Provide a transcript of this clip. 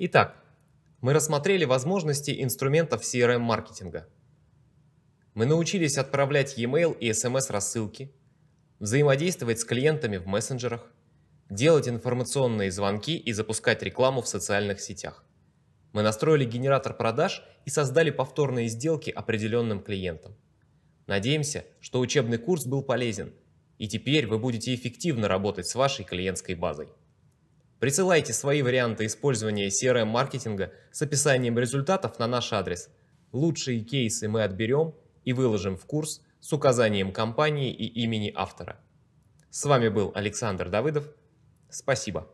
Итак, мы рассмотрели возможности инструментов CRM-маркетинга. Мы научились отправлять e-mail и SMS-рассылки, взаимодействовать с клиентами в мессенджерах, делать информационные звонки и запускать рекламу в социальных сетях. Мы настроили генератор продаж и создали повторные сделки определенным клиентам. Надеемся, что учебный курс был полезен, и теперь вы будете эффективно работать с вашей клиентской базой. Присылайте свои варианты использования CRM-маркетинга с описанием результатов на наш адрес. Лучшие кейсы мы отберем и выложим в курс с указанием компании и имени автора. С вами был Александр Давыдов. Спасибо.